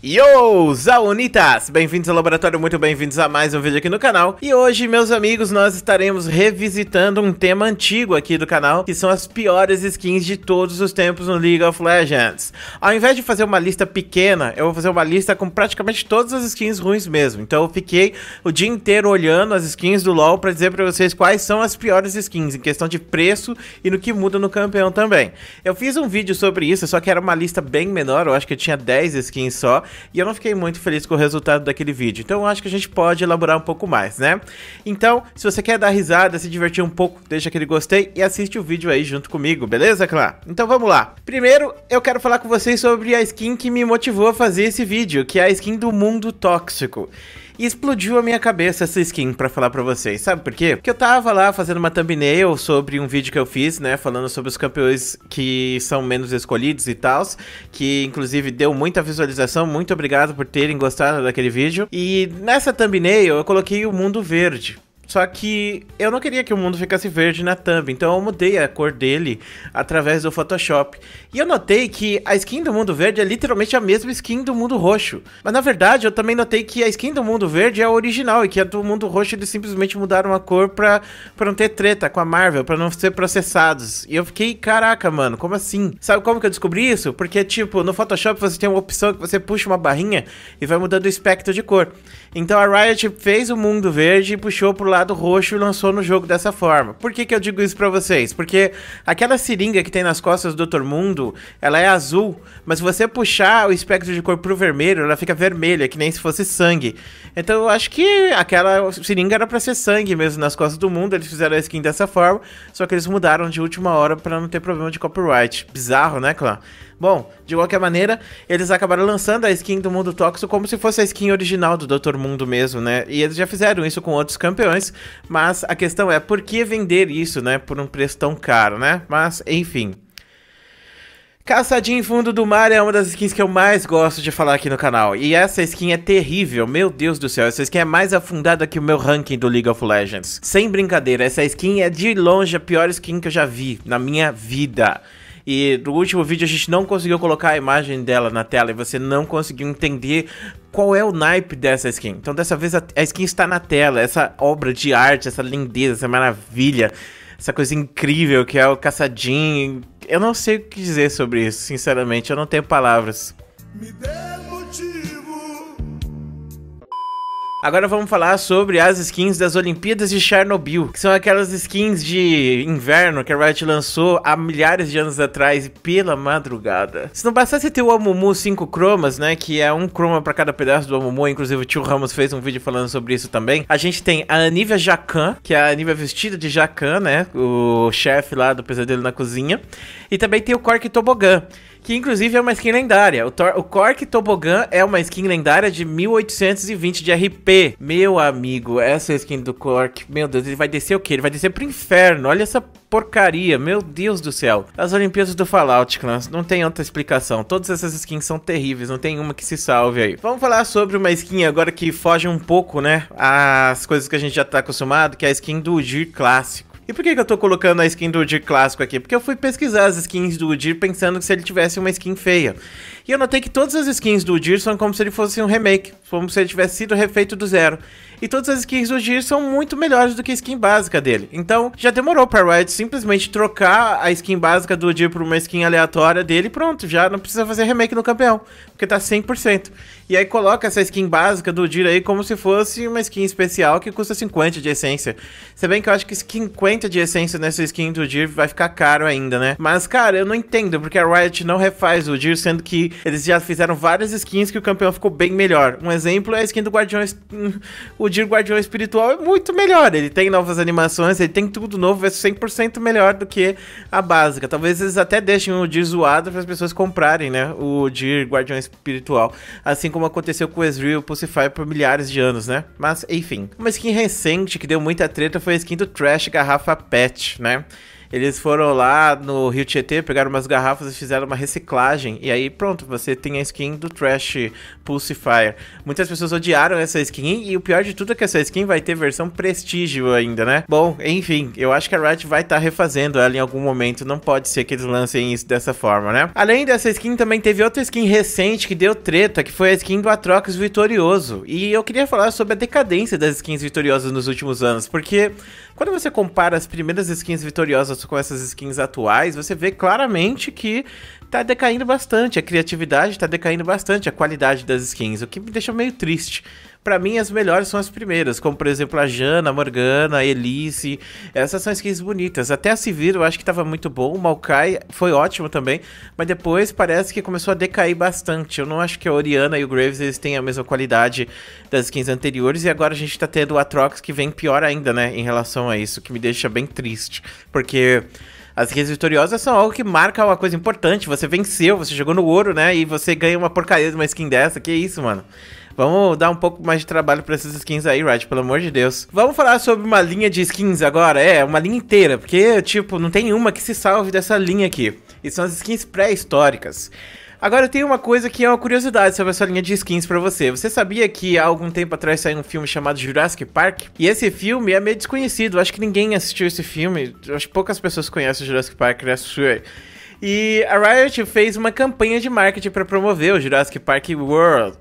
Yo, Zaunitas! Bem-vindos ao laboratório, muito bem-vindos a mais um vídeo aqui no canal. E hoje, meus amigos, nós estaremos revisitando um tema antigo aqui do canal, que são as piores skins de todos os tempos no League of Legends. Ao invés de fazer uma lista pequena, eu vou fazer uma lista com praticamente todas as skins ruins mesmo. Então eu fiquei o dia inteiro olhando as skins do LoL para dizer para vocês quais são as piores skins, em questão de preço e no que muda no campeão também. Eu fiz um vídeo sobre isso, só que era uma lista bem menor, eu acho que eu tinha 10 skins só, e eu não fiquei muito feliz com o resultado daquele vídeo. Então eu acho que a gente pode elaborar um pouco mais, né? Então, se você quer dar risada, se divertir um pouco, deixa aquele gostei e assiste o vídeo aí junto comigo, beleza, clã? Então vamos lá. Primeiro, eu quero falar com vocês sobre a skin que me motivou a fazer esse vídeo, que é a skin do Mundo Tóxico. E explodiu a minha cabeça essa skin pra falar pra vocês. Sabe por quê? Porque eu tava lá fazendo uma thumbnail sobre um vídeo que eu fiz, né? Falando sobre os campeões que são menos escolhidos e tal, Que inclusive deu muita visualização. Muito obrigado por terem gostado daquele vídeo. E nessa thumbnail eu coloquei o mundo verde. Só que eu não queria que o mundo ficasse verde na thumb, então eu mudei a cor dele através do Photoshop. E eu notei que a skin do mundo verde é literalmente a mesma skin do mundo roxo. Mas na verdade, eu também notei que a skin do mundo verde é a original e que a do mundo roxo eles simplesmente mudaram a cor pra, pra não ter treta com a Marvel, pra não ser processados. E eu fiquei, caraca, mano, como assim? Sabe como que eu descobri isso? Porque, tipo, no Photoshop você tem uma opção que você puxa uma barrinha e vai mudando o espectro de cor. Então a Riot fez o mundo verde e puxou pro lado lado roxo e lançou no jogo dessa forma. Por que, que eu digo isso para vocês? Porque aquela seringa que tem nas costas do Dr. Mundo, ela é azul, mas se você puxar o espectro de cor pro vermelho, ela fica vermelha, que nem se fosse sangue. Então eu acho que aquela seringa era pra ser sangue mesmo nas costas do mundo, eles fizeram a skin dessa forma, só que eles mudaram de última hora para não ter problema de copyright. Bizarro, né, Clã? Bom, de qualquer maneira, eles acabaram lançando a skin do Mundo Tóxico como se fosse a skin original do Dr. Mundo mesmo, né? E eles já fizeram isso com outros campeões, mas a questão é por que vender isso, né? Por um preço tão caro, né? Mas, enfim. Caçadinho em fundo do mar é uma das skins que eu mais gosto de falar aqui no canal. E essa skin é terrível, meu Deus do céu. Essa skin é mais afundada que o meu ranking do League of Legends. Sem brincadeira, essa skin é de longe a pior skin que eu já vi na minha vida. E no último vídeo a gente não conseguiu colocar a imagem dela na tela e você não conseguiu entender qual é o naipe dessa skin. Então dessa vez a, a skin está na tela, essa obra de arte, essa lindeza, essa maravilha, essa coisa incrível que é o caçadinho. Eu não sei o que dizer sobre isso, sinceramente, eu não tenho palavras. Me dê motivo Agora vamos falar sobre as skins das Olimpíadas de Chernobyl, que são aquelas skins de inverno que a Riot lançou há milhares de anos atrás pela madrugada. Se não bastasse ter o Amumu 5 cromas, né, que é um croma para cada pedaço do Amumu, inclusive o tio Ramos fez um vídeo falando sobre isso também. A gente tem a Anivia Jacan, que é a Anivia vestida de Jacan, né, o chefe lá do pesadelo na cozinha, e também tem o Cork Tobogã, que inclusive é uma skin lendária. O, Tor o Cork Tobogan é uma skin lendária de 1820 de RP. Meu amigo, essa skin do Cork, meu Deus, ele vai descer o quê? Ele vai descer pro inferno. Olha essa porcaria, meu Deus do céu. As Olimpíadas do Fallout, Clans, não tem outra explicação. Todas essas skins são terríveis, não tem uma que se salve aí. Vamos falar sobre uma skin agora que foge um pouco, né? As coisas que a gente já tá acostumado, que é a skin do Gir clássico. E por que, que eu tô colocando a skin do Udir clássico aqui? Porque eu fui pesquisar as skins do Udir pensando que se ele tivesse uma skin feia. E eu notei que todas as skins do Gears são como se ele fosse um remake, como se ele tivesse sido refeito do zero. E todas as skins do Gears são muito melhores do que a skin básica dele. Então, já demorou pra Riot simplesmente trocar a skin básica do Gear por uma skin aleatória dele e pronto, já não precisa fazer remake no campeão, porque tá 100%. E aí coloca essa skin básica do Gear aí como se fosse uma skin especial que custa 50 de essência. Se bem que eu acho que 50 de essência nessa skin do Gear vai ficar caro ainda, né? Mas, cara, eu não entendo porque a Riot não refaz o Gear, sendo que eles já fizeram várias skins que o campeão ficou bem melhor. Um exemplo é a skin do Guardião. O Dir Guardião Espiritual é muito melhor. Ele tem novas animações, ele tem tudo novo, é 100% melhor do que a básica. Talvez eles até deixem o Dir zoado para as pessoas comprarem, né? O Dir Guardião Espiritual. Assim como aconteceu com o Ezreal Pulsify por milhares de anos, né? Mas, enfim. Uma skin recente que deu muita treta foi a skin do Trash Garrafa Pet, né? Eles foram lá no Rio Tietê, pegaram umas garrafas e fizeram uma reciclagem. E aí, pronto, você tem a skin do trash Pulsefire. Muitas pessoas odiaram essa skin e o pior de tudo é que essa skin vai ter versão prestígio ainda, né? Bom, enfim, eu acho que a Riot vai estar tá refazendo ela em algum momento, não pode ser que eles lancem isso dessa forma, né? Além dessa skin, também teve outra skin recente que deu treta, que foi a skin do Atrox Vitorioso. E eu queria falar sobre a decadência das skins vitoriosas nos últimos anos, porque quando você compara as primeiras skins vitoriosas com essas skins atuais, você vê claramente que tá decaindo bastante, a criatividade tá decaindo bastante, a qualidade das skins, o que me deixa meio triste. Para mim, as melhores são as primeiras, como por exemplo a Jana, a Morgana, a Elise. Essas são skins bonitas. Até a Sivir eu acho que tava muito bom. O Maokai foi ótimo também. Mas depois parece que começou a decair bastante. Eu não acho que a Oriana e o Graves eles têm a mesma qualidade das skins anteriores. E agora a gente tá tendo o Atrox que vem pior ainda, né? Em relação a isso, que me deixa bem triste. Porque as redes vitoriosas são algo que marca uma coisa importante. Você venceu, você chegou no ouro, né? E você ganha uma porcaria de uma skin dessa. Que isso, mano. Vamos dar um pouco mais de trabalho para essas skins aí, Riot, pelo amor de Deus. Vamos falar sobre uma linha de skins agora, é, uma linha inteira, porque, tipo, não tem uma que se salve dessa linha aqui. E são as skins pré-históricas. Agora eu tenho uma coisa que é uma curiosidade sobre essa linha de skins para você. Você sabia que há algum tempo atrás saiu um filme chamado Jurassic Park? E esse filme é meio desconhecido. Acho que ninguém assistiu esse filme. Acho que poucas pessoas conhecem o Jurassic Park, né? E a Riot fez uma campanha de marketing para promover o Jurassic Park World.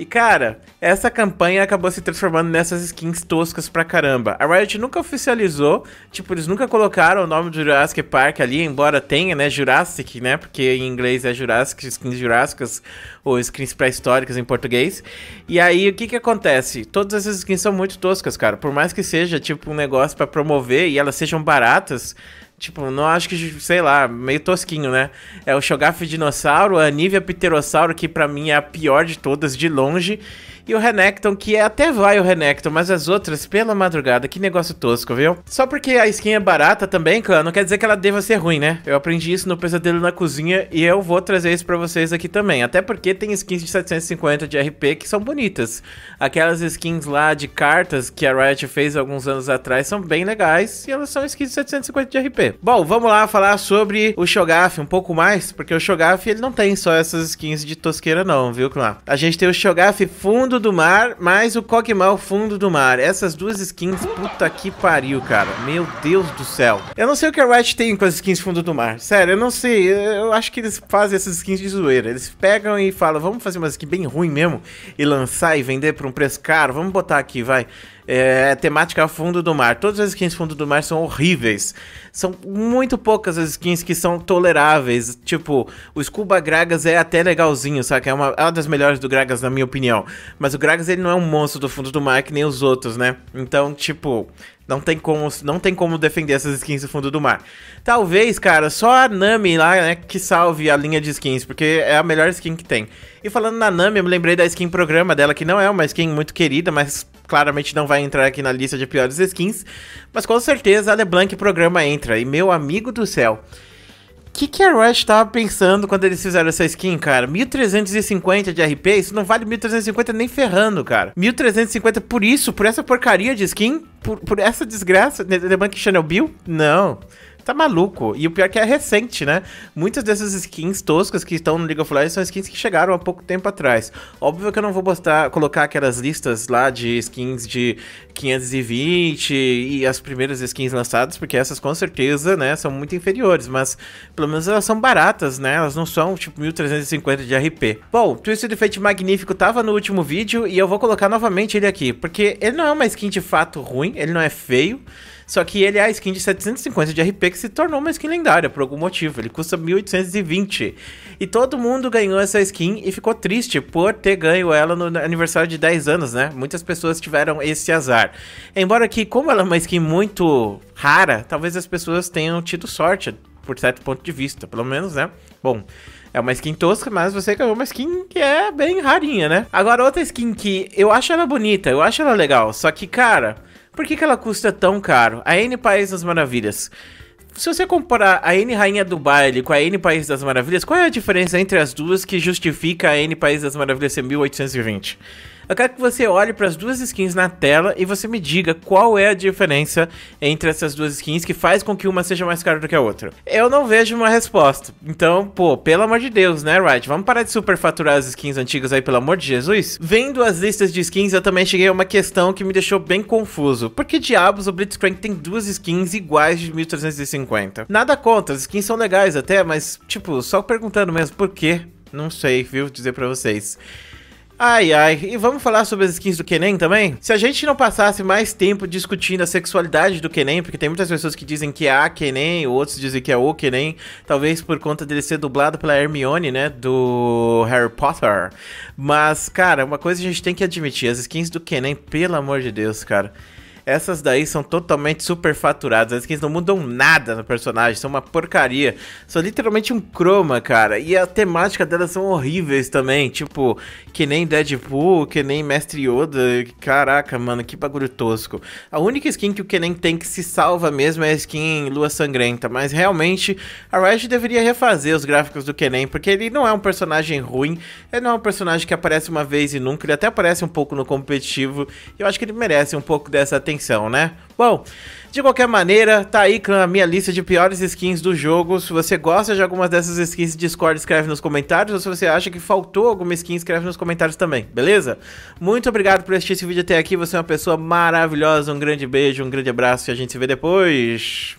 E cara, essa campanha acabou se transformando nessas skins toscas pra caramba. A Riot nunca oficializou, tipo, eles nunca colocaram o nome do Jurassic Park ali, embora tenha, né, Jurassic, né, porque em inglês é Jurassic, skins jurássicas ou skins pré-históricas em português. E aí, o que que acontece? Todas essas skins são muito toscas, cara. Por mais que seja, tipo, um negócio para promover e elas sejam baratas, Tipo, não acho que, sei lá, meio tosquinho, né? É o Shogaf Dinossauro, a Nivea Pterossauro, que para mim é a pior de todas, de longe. E o Renekton, que é, até vai o Renekton, mas as outras pela madrugada, que negócio tosco, viu? Só porque a skin é barata também, clã, não quer dizer que ela deva ser ruim, né? Eu aprendi isso no Pesadelo na Cozinha e eu vou trazer isso pra vocês aqui também. Até porque tem skins de 750 de RP que são bonitas. Aquelas skins lá de cartas que a Riot fez alguns anos atrás são bem legais e elas são skins de 750 de RP. Bom, vamos lá falar sobre o Shogaf um pouco mais, porque o Shogaf ele não tem só essas skins de tosqueira não, viu, clã? A gente tem o Shogaf fundo fundo do mar, mais o Cogmal fundo do mar. Essas duas skins, puta que pariu, cara. Meu Deus do céu. Eu não sei o que a Riot tem com as skins fundo do mar. Sério, eu não sei. Eu acho que eles fazem essas skins de zoeira. Eles pegam e falam, vamos fazer uma skin bem ruim mesmo e lançar e vender por um preço caro. Vamos botar aqui, vai. É, é, temática fundo do mar. Todas as skins fundo do mar são horríveis. São muito poucas as skins que são toleráveis. Tipo, o Scuba Gragas é até legalzinho, sabe? É uma, é uma das melhores do Gragas, na minha opinião. Mas o Gragas, ele não é um monstro do fundo do mar que nem os outros, né? Então, tipo, não tem como, não tem como defender essas skins do fundo do mar. Talvez, cara, só a Nami lá, né, que salve a linha de skins, porque é a melhor skin que tem. E falando na Nami, eu me lembrei da skin programa dela, que não é uma skin muito querida, mas claramente não vai entrar aqui na lista de piores skins, mas com certeza a LeBlanc programa entra. E meu amigo do céu, o que, que a Riot tava pensando quando eles fizeram essa skin, cara? 1350 de RP, isso não vale 1350 nem ferrando, cara. 1350 por isso, por essa porcaria de skin, por, por essa desgraça, LeBlanc Channel Bill? Não. Tá maluco. E o pior é que é recente, né? Muitas dessas skins toscas que estão no League of Legends são skins que chegaram há pouco tempo atrás. Óbvio que eu não vou botar, colocar aquelas listas lá de skins de 520 e as primeiras skins lançadas, porque essas com certeza, né, são muito inferiores, mas pelo menos elas são baratas, né? Elas não são tipo 1350 de RP. Bom, Twisted Fate Magnífico tava no último vídeo e eu vou colocar novamente ele aqui, porque ele não é uma skin de fato ruim, ele não é feio. Só que ele é a skin de 750 de RP que se tornou uma skin lendária por algum motivo. Ele custa 1820. E todo mundo ganhou essa skin e ficou triste por ter ganho ela no aniversário de 10 anos, né? Muitas pessoas tiveram esse azar. Embora que, como ela é uma skin muito rara, talvez as pessoas tenham tido sorte, por certo ponto de vista, pelo menos, né? Bom. É uma skin tosca, mas você ganhou uma skin que é bem rarinha, né? Agora, outra skin que eu acho ela bonita, eu acho ela legal. Só que, cara, por que, que ela custa tão caro? A N País das Maravilhas. Se você comparar a N Rainha do Baile com a N País das Maravilhas, qual é a diferença entre as duas que justifica a N País das Maravilhas ser 1820? Eu quero que você olhe para as duas skins na tela e você me diga qual é a diferença entre essas duas skins que faz com que uma seja mais cara do que a outra. Eu não vejo uma resposta. Então, pô, pelo amor de Deus, né, Riot? Vamos parar de superfaturar as skins antigas aí, pelo amor de Jesus? Vendo as listas de skins, eu também cheguei a uma questão que me deixou bem confuso. Por que diabos o Blitzcrank tem duas skins iguais de 1350? Nada contra, as skins são legais até, mas, tipo, só perguntando mesmo por quê. Não sei, viu, dizer pra vocês. Ai, ai. E vamos falar sobre as skins do Kenem também? Se a gente não passasse mais tempo discutindo a sexualidade do Kenem, porque tem muitas pessoas que dizem que é a Kenem, outros dizem que é o Kenem, talvez por conta dele ser dublado pela Hermione, né, do Harry Potter. Mas, cara, uma coisa a gente tem que admitir, as skins do Kenem, pelo amor de Deus, cara. Essas daí são totalmente superfaturadas. As skins não mudam nada no personagem, são uma porcaria. São literalmente um croma, cara. E a temática delas são horríveis também. Tipo, que nem Deadpool, que nem Mestre Yoda. Caraca, mano, que bagulho tosco. A única skin que o Kenen tem que se salva mesmo é a skin Lua Sangrenta. Mas realmente, a Riot deveria refazer os gráficos do Kenen porque ele não é um personagem ruim. Ele não é um personagem que aparece uma vez e nunca. Ele até aparece um pouco no competitivo. E eu acho que ele merece um pouco dessa atenção atenção, né? Bom, de qualquer maneira, tá aí a minha lista de piores skins do jogo. Se você gosta de algumas dessas skins, Discord escreve nos comentários. Ou se você acha que faltou alguma skin, escreve nos comentários também, beleza? Muito obrigado por assistir esse vídeo até aqui. Você é uma pessoa maravilhosa. Um grande beijo, um grande abraço e a gente se vê depois.